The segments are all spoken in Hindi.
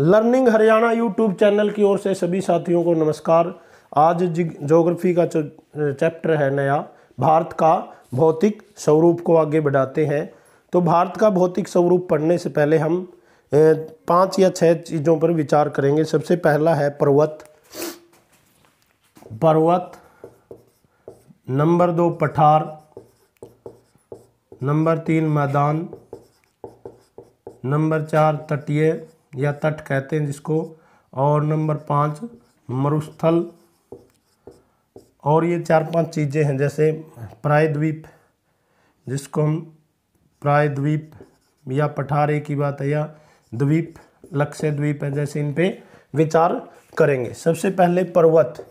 लर्निंग हरियाणा यूट्यूब चैनल की ओर से सभी साथियों को नमस्कार आज जोग्राफी का चैप्टर है नया भारत का भौतिक स्वरूप को आगे बढ़ाते हैं तो भारत का भौतिक स्वरूप पढ़ने से पहले हम पांच या छह चीज़ों पर विचार करेंगे सबसे पहला है पर्वत पर्वत नंबर दो पठार नंबर तीन मैदान नंबर चार तटीय या तट कहते हैं जिसको और नंबर पाँच मरुस्थल और ये चार पांच चीज़ें हैं जैसे प्रायद्वीप जिसको हम प्रायद्वीप या पठारे की बात है या द्वीप लक्ष्य द्वीप है जैसे इन पे विचार करेंगे सबसे पहले पर्वत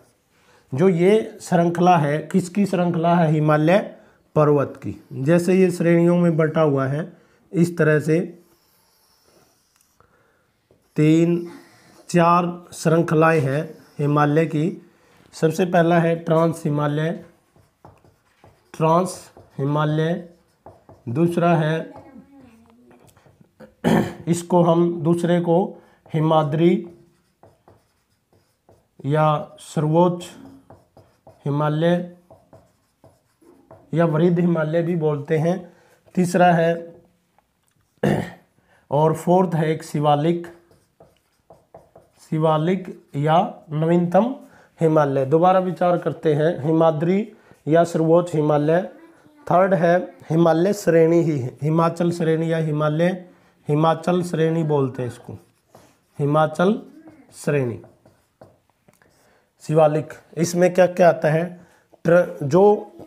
जो ये श्रृंखला है किसकी श्रृंखला है हिमालय पर्वत की जैसे ये श्रेणियों में बटा हुआ है इस तरह से तीन चार श्रृंखलाएं हैं हिमालय की सबसे पहला है ट्रांस हिमालय ट्रांस हिमालय दूसरा है इसको हम दूसरे को हिमाद्री या सर्वोच्च हिमालय या वृद्ध हिमालय भी बोलते हैं तीसरा है और फोर्थ है एक शिवालिक शिवालिक या नवीनतम हिमालय दोबारा विचार करते हैं हिमाद्री या सर्वोच्च हिमालय थर्ड है हिमालय श्रेणी ही हिमाचल श्रेणी या हिमालय हिमाचल श्रेणी बोलते हैं इसको हिमाचल श्रेणी शिवालिक इसमें क्या क्या आता है ट्र जो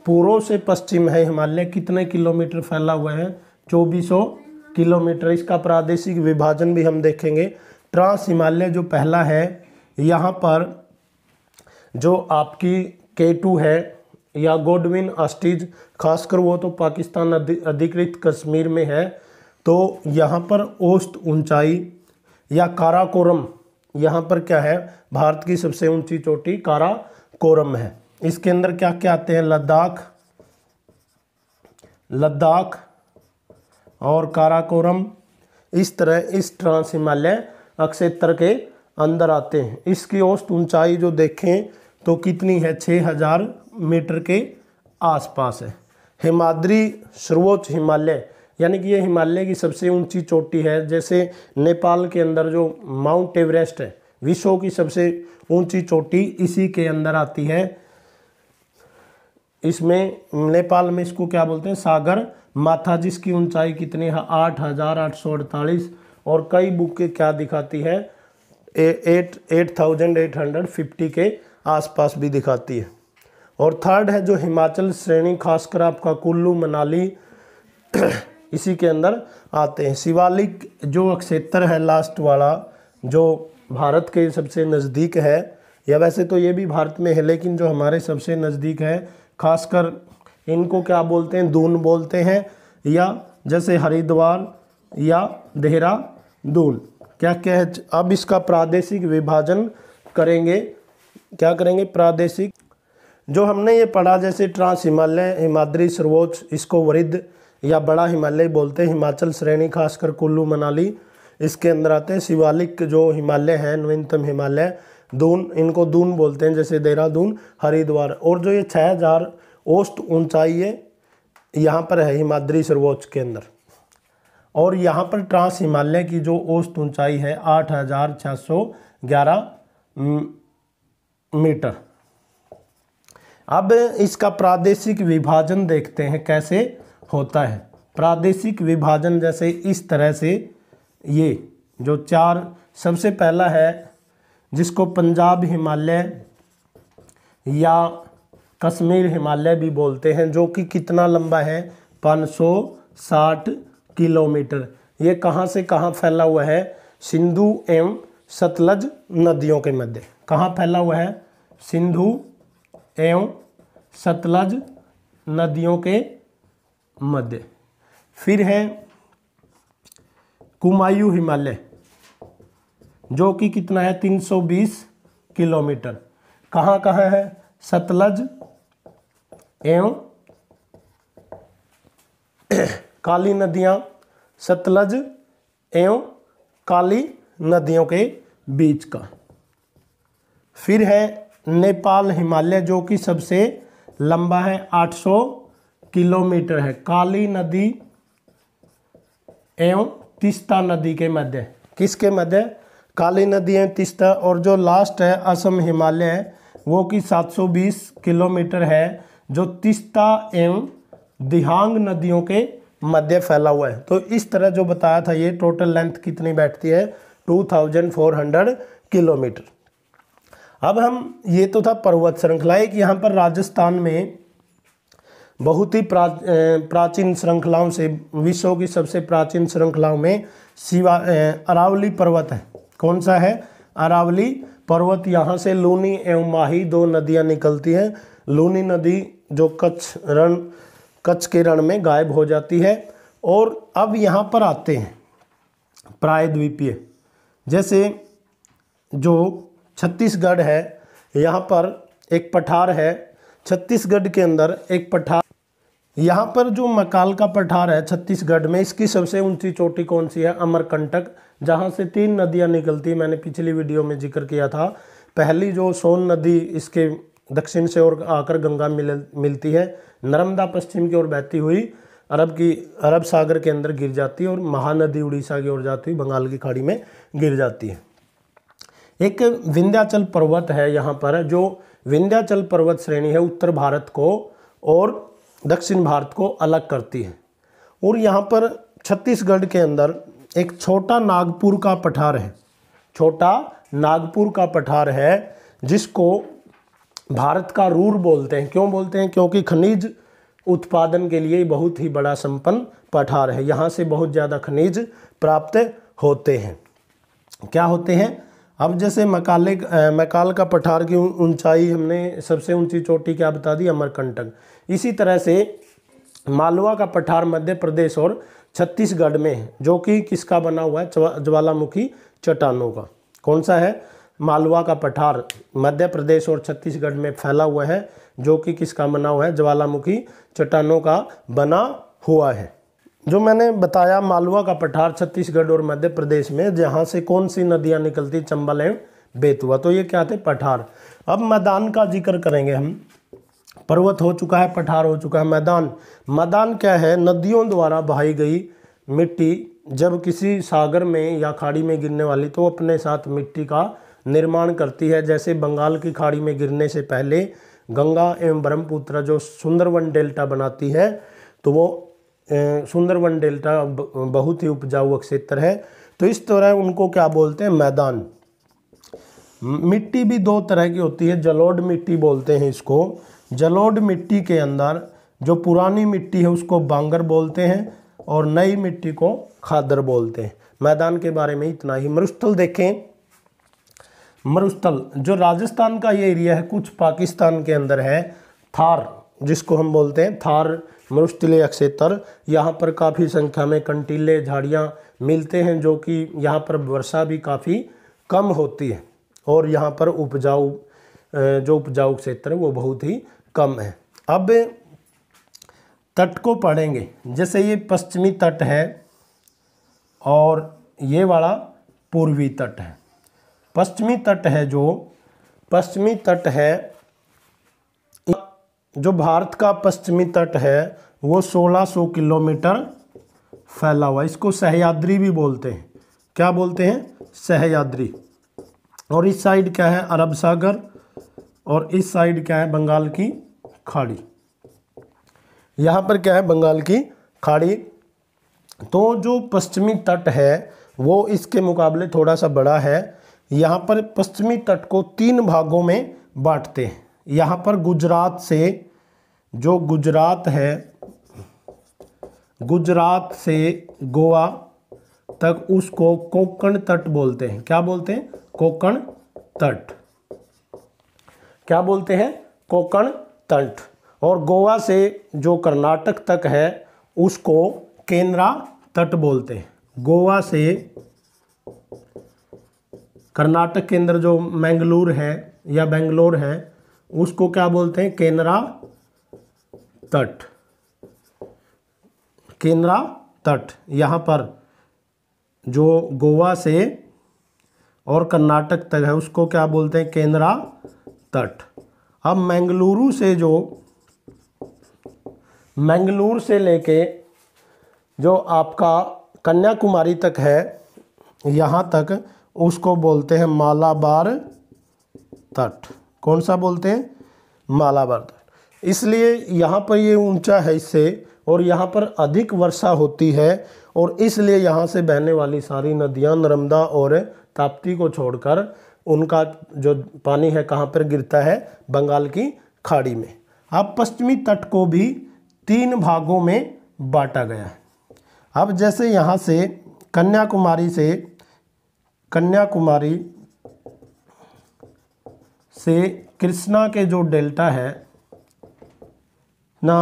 पूर्व से पश्चिम है हिमालय कितने किलोमीटर फैला हुआ है चौबीसों किलोमीटर इसका प्रादेशिक विभाजन भी हम देखेंगे ट्रांस हिमालय जो पहला है यहाँ पर जो आपकी के टू है या गोडविन अस्टीज खासकर वो तो पाकिस्तान अधिकृत कश्मीर में है तो यहाँ पर औस्त ऊंचाई या काराकोरम यहाँ पर क्या है भारत की सबसे ऊंची चोटी काराकोरम है इसके अंदर क्या क्या आते हैं लद्दाख लद्दाख और काराकोरम इस तरह इस ट्रांस हिमालय अक्षेत्र के अंदर आते हैं इसकी औसत ऊंचाई जो देखें तो कितनी है 6000 मीटर के आसपास है हिमाद्री सर्वोच्च हिमालय यानी कि ये हिमालय की सबसे ऊंची चोटी है जैसे नेपाल के अंदर जो माउंट एवरेस्ट है विश्व की सबसे ऊंची चोटी इसी के अंदर आती है इसमें नेपाल में इसको क्या बोलते हैं सागर माथा जिसकी ऊंचाई कितनी है आठ हज़ार आठ सौ अड़तालीस और कई बुकें क्या दिखाती है eight eight thousand eight hundred fifty के आसपास भी दिखाती है और थर्ड है जो हिमाचल श्रेणी खासकर आपका कुल्लू मनाली इसी के अंदर आते हैं शिवालिक जो क्षेत्र है लास्ट वाला जो भारत के सबसे नज़दीक है या वैसे तो ये भी भारत में है लेकिन जो हमारे सबसे नज़दीक है खासकर इनको क्या बोलते हैं दून बोलते हैं या जैसे हरिद्वार या देहरा दूल क्या क्या है अब इसका प्रादेशिक विभाजन करेंगे क्या करेंगे प्रादेशिक जो हमने ये पढ़ा जैसे ट्रांस हिमालय हिमाद्री सर्वोच्च इसको वृद्ध या बड़ा हिमालय बोलते हैं हिमाचल श्रेणी खासकर कुल्लू मनाली इसके अंदर आते हैं शिवालिक जो हिमालय है नवीनतम हिमालय दून इनको दून बोलते हैं जैसे देहरादून हरिद्वार और जो ये छः हज़ार औस्त ऊंचाई है यहाँ पर है हिमाद्री सर्वोच्च के अंदर और यहाँ पर ट्रांस हिमालय की जो औस्त ऊंचाई है आठ हज़ार छः सौ ग्यारह हम्म, मीटर अब इसका प्रादेशिक विभाजन देखते हैं कैसे होता है प्रादेशिक विभाजन जैसे इस तरह से ये जो चार सबसे पहला है जिसको पंजाब हिमालय या कश्मीर हिमालय भी बोलते हैं जो कि कितना लंबा है पाँच सौ साठ किलोमीटर ये कहाँ से कहाँ फैला हुआ है सिंधु एवं सतलज नदियों के मध्य कहाँ फैला हुआ है सिंधु एवं सतलज नदियों के मध्य फिर है कुमायूं हिमालय जो कि कितना है 320 किलोमीटर कहाँ कहाँ है सतलज एवं काली नदियाँ सतलज एवं काली नदियों के बीच का फिर है नेपाल हिमालय जो कि सबसे लंबा है 800 किलोमीटर है काली नदी एवं तिस्ता नदी के मध्य किसके मध्य काली नदी एवं तिस्ता और जो लास्ट है असम हिमालय है वो कि 720 किलोमीटर है जो तिस्ता एवं दिहांग नदियों के मध्य फैला हुआ है तो इस तरह जो बताया था ये टोटल लेंथ कितनी बैठती है 2400 किलोमीटर अब हम ये तो था पर्वत श्रृंखला एक यहाँ पर राजस्थान में बहुत ही प्रा, प्राचीन श्रृंखलाओं से विश्व की सबसे प्राचीन श्रृंखलाओं में शिवा अरावली पर्वत है कौन सा है अरावली पर्वत यहाँ से लूनी एवं माही दो नदियाँ निकलती हैं लूनी नदी जो कच्छ रण कच्छ के रण में गायब हो जाती है और अब यहाँ पर आते हैं प्रायद्वीपीय जैसे जो छत्तीसगढ़ है यहाँ पर एक पठार है छत्तीसगढ़ के अंदर एक पठार यहाँ पर जो मकाल का पठार है छत्तीसगढ़ में इसकी सबसे ऊंची चोटी कौन सी है अमरकंटक जहाँ से तीन नदियाँ निकलती मैंने पिछली वीडियो में जिक्र किया था पहली जो सोन नदी इसके दक्षिण से और आकर गंगा मिल मिलती है नर्मदा पश्चिम की ओर बहती हुई अरब की अरब सागर के अंदर गिर जाती है और महानदी उड़ीसा की ओर जाती हुई बंगाल की खाड़ी में गिर जाती है एक विंध्याचल पर्वत है यहाँ पर जो विंध्याचल पर्वत श्रेणी है उत्तर भारत को और दक्षिण भारत को अलग करती है और यहाँ पर छत्तीसगढ़ के अंदर एक छोटा नागपुर का पठार है छोटा नागपुर का पठार है जिसको भारत का रूर बोलते हैं क्यों बोलते हैं क्योंकि खनिज उत्पादन के लिए बहुत ही बड़ा संपन्न पठार है यहाँ से बहुत ज़्यादा खनिज प्राप्त होते हैं क्या होते हैं अब जैसे मकाले मकाल का पठार की ऊंचाई हमने सबसे ऊंची चोटी क्या बता दी अमरकंटक इसी तरह से मालवा का पठार मध्य प्रदेश और छत्तीसगढ़ में है जो कि किसका बना हुआ है ज्वालामुखी चट्टानों का कौन सा है मालवा का पठार मध्य प्रदेश और छत्तीसगढ़ में फैला हुआ है जो कि किसका बना हुआ है ज्वालामुखी चट्टानों का बना हुआ है जो मैंने बताया मालवा का पठार छत्तीसगढ़ और मध्य प्रदेश में जहाँ से कौन सी नदियाँ निकलती चंबल एंड बेतुआ तो ये क्या थे पठार अब मैदान का जिक्र करेंगे हम पर्वत हो चुका है पठार हो चुका है मैदान मैदान क्या है नदियों द्वारा बहाई गई मिट्टी जब किसी सागर में या खाड़ी में गिरने वाली तो अपने साथ मिट्टी का निर्माण करती है जैसे बंगाल की खाड़ी में गिरने से पहले गंगा एवं ब्रह्मपुत्र जो सुंदरवन डेल्टा बनाती है तो वो सुंदरवन डेल्टा बहुत ही उपजाऊ क्षेत्र है तो इस तरह उनको क्या बोलते हैं मैदान मिट्टी भी दो तरह की होती है जलोड मिट्टी बोलते हैं इसको जलोड मिट्टी के अंदर जो पुरानी मिट्टी है उसको बांगर बोलते हैं और नई मिट्टी को खादर बोलते हैं मैदान के बारे में इतना ही मरुस्थल देखें मरुस्थल जो राजस्थान का ये एरिया है कुछ पाकिस्तान के अंदर है थार जिसको हम बोलते हैं थार मरुस्थले क्षेत्र यहाँ पर काफ़ी संख्या में कंटीले झाड़ियाँ मिलते हैं जो कि यहाँ पर वर्षा भी काफ़ी कम होती है और यहाँ पर उपजाऊ जो उपजाऊ क्षेत्र है वो बहुत ही कम है अब तट को पढ़ेंगे जैसे ये पश्चिमी तट है और ये वाला पूर्वी तट है पश्चिमी तट है जो पश्चिमी तट है जो भारत का पश्चिमी तट है वो 1600 किलोमीटर फैला हुआ इसको सहयाद्री भी बोलते हैं क्या बोलते हैं सहयाद्री और इस साइड क्या है अरब सागर और इस साइड क्या है बंगाल की खाड़ी यहाँ पर क्या है बंगाल की खाड़ी तो जो पश्चिमी तट है वो इसके मुकाबले थोड़ा सा बड़ा है यहाँ पर पश्चिमी तट को तीन भागों में बांटते हैं यहाँ पर गुजरात से जो गुजरात है गुजरात से गोवा तक उसको कोकण तट बोलते हैं क्या बोलते हैं कोकण तट क्या बोलते हैं कोकण तट और गोवा से जो कर्नाटक तक है उसको केंद्रा तट बोलते हैं गोवा से कर्नाटक के अंदर जो मैंगलोर है या बेंगलोर है उसको क्या बोलते हैं केनरा तट केनरा तट यहाँ पर जो गोवा से और कर्नाटक तक है उसको क्या बोलते हैं केनरा तट अब मैंगलुरु से जो मैंगलोर से लेके जो आपका कन्याकुमारी तक है यहाँ तक उसको बोलते हैं मालाबार तट कौन सा बोलते हैं मालाबार तट इसलिए यहाँ पर ये ऊंचा है इससे और यहाँ पर अधिक वर्षा होती है और इसलिए यहाँ से बहने वाली सारी नदियाँ नर्मदा और ताप्ती को छोड़कर उनका जो पानी है कहाँ पर गिरता है बंगाल की खाड़ी में अब पश्चिमी तट को भी तीन भागों में बांटा गया है अब जैसे यहाँ से कन्याकुमारी से कन्याकुमारी से कृष्णा के जो डेल्टा है ना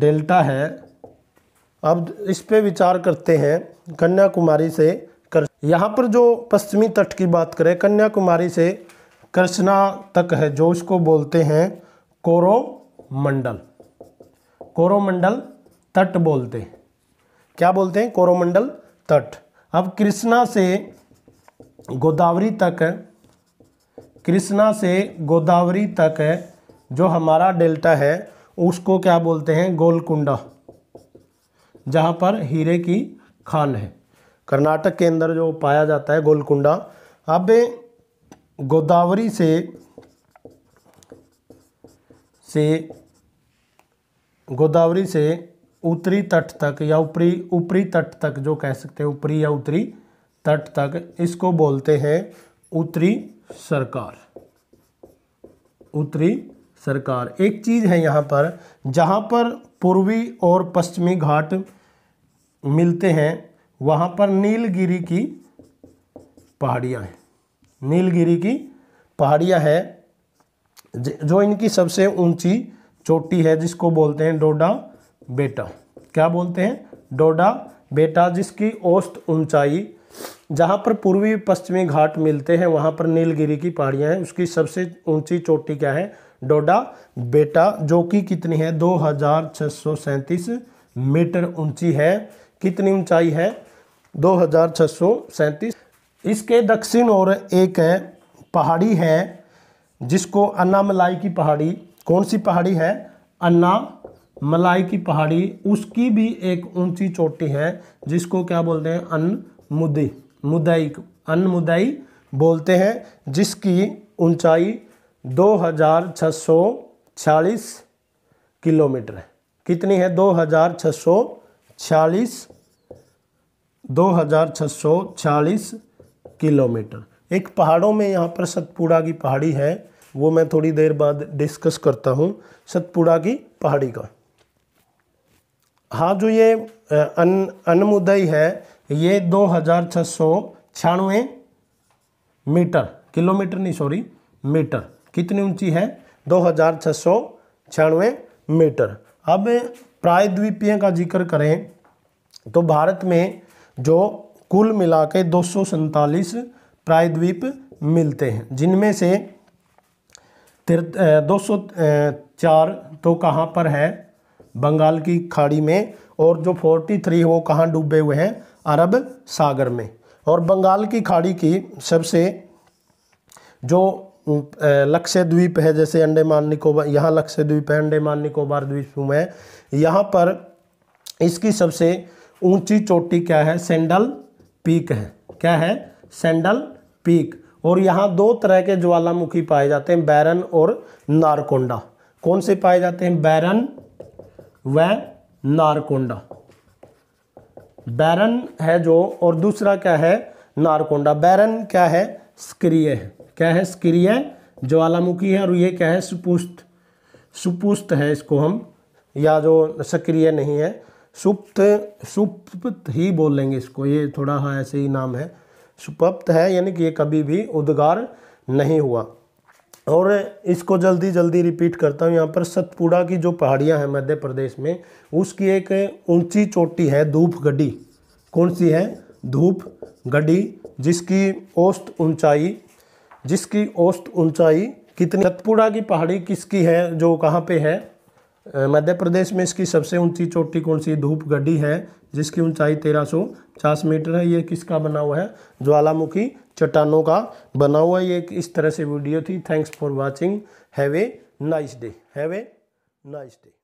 डेल्टा है अब इस पे विचार करते हैं कन्याकुमारी से कर यहाँ पर जो पश्चिमी तट की बात करें कन्याकुमारी से कृष्णा तक है जो उसको बोलते हैं कोरोमंडल कोरोमंडल तट बोलते हैं क्या बोलते हैं कोरोमंडल तट अब कृष्णा से गोदावरी तक कृष्णा से गोदावरी तक जो हमारा डेल्टा है उसको क्या बोलते हैं गोलकुंडा जहाँ पर हीरे की खान है कर्नाटक के अंदर जो पाया जाता है गोलकुंडा अब गोदावरी से से गोदावरी से उत्तरी तट तक या ऊपरी ऊपरी तट तक जो कह सकते हैं ऊपरी या उत्तरी तट तक इसको बोलते हैं उत्तरी सरकार उत्तरी सरकार एक चीज़ है यहाँ पर जहाँ पर पूर्वी और पश्चिमी घाट मिलते हैं वहाँ पर नीलगिरी की पहाड़ियाँ हैं नीलगिरी की पहाड़ियाँ है जो इनकी सबसे ऊंची चोटी है जिसको बोलते हैं डोडा बेटा क्या बोलते हैं डोडा बेटा जिसकी औस्त ऊंचाई जहाँ पर पूर्वी पश्चिमी घाट मिलते हैं वहाँ पर नीलगिरी की पहाड़ियाँ हैं उसकी सबसे ऊंची चोटी क्या है डोडा बेटा जो कि कितनी है दो हजार छः सौ सैंतीस मीटर ऊंची है कितनी ऊंचाई है दो हजार छः सौ सैंतीस इसके दक्षिण और एक है पहाड़ी है जिसको अन्ना मलाई की पहाड़ी कौन सी पहाड़ी है अन्ना मलाई की पहाड़ी उसकी भी एक ऊंची चोटी है जिसको क्या बोलते हैं अन्न मुदी मुदई अनमुदई बोलते हैं जिसकी ऊंचाई 2640 किलोमीटर है कितनी है 2640 2640 किलोमीटर एक पहाड़ों में यहाँ पर सतपुड़ा की पहाड़ी है वो मैं थोड़ी देर बाद डिस्कस करता हूँ सतपुड़ा की पहाड़ी का हाँ जो ये अन अनमुदई है ये दो हजार छः सौ छियानवे मीटर किलोमीटर नहीं सॉरी मीटर कितनी ऊंची है दो हजार छः सौ छियानवे मीटर अब प्रायद्वीपीय का जिक्र करें तो भारत में जो कुल मिला के दो सौ प्रायद्वीप मिलते हैं जिनमें से दो सौ चार तो कहाँ पर है बंगाल की खाड़ी में और जो फोर्टी थ्री वो कहाँ डूबे हुए हैं अरब सागर में और बंगाल की खाड़ी की सबसे जो लक्ष्य द्वीप है जैसे अंडेमान निकोबार यहाँ लक्ष्य द्वीप है अंडेमान निकोबार द्वीप में यहाँ पर इसकी सबसे ऊंची चोटी क्या है सेंडल पीक है क्या है सेंडल पीक और यहाँ दो तरह के ज्वालामुखी पाए जाते हैं बैरन और नारकोंडा कौन से पाए जाते हैं बैरन व नारकोंडा बैरन है जो और दूसरा क्या है नारकोंडा बैरन क्या है सक्रिय है क्या है सक्रिय ज्वालामुखी है और ये क्या है सुपुष्ट सुपुष्ट है इसको हम या जो सक्रिय नहीं है सुप्त सुप्त ही बोल लेंगे इसको ये थोड़ा हाँ ऐसे ही नाम है सुपप्त है यानी कि ये कभी भी उद्गार नहीं हुआ और इसको जल्दी जल्दी रिपीट करता हूँ यहाँ पर सतपुड़ा की जो पहाड़ियाँ हैं मध्य प्रदेश में उसकी एक ऊंची चोटी है धूप गड्डी कौन सी है धूप गड्डी जिसकी औस्त ऊंचाई जिसकी औस्त ऊंचाई कितनी सतपुड़ा की पहाड़ी किसकी है जो कहाँ पे है मध्य प्रदेश में इसकी सबसे ऊंची चोटी कौन सी धूप गड्ढी है जिसकी ऊंचाई 1350 मीटर है ये किसका बना हुआ है ज्वालामुखी चट्टानों का बना हुआ ये इस तरह से वीडियो थी thanks for watching have a nice day have a nice day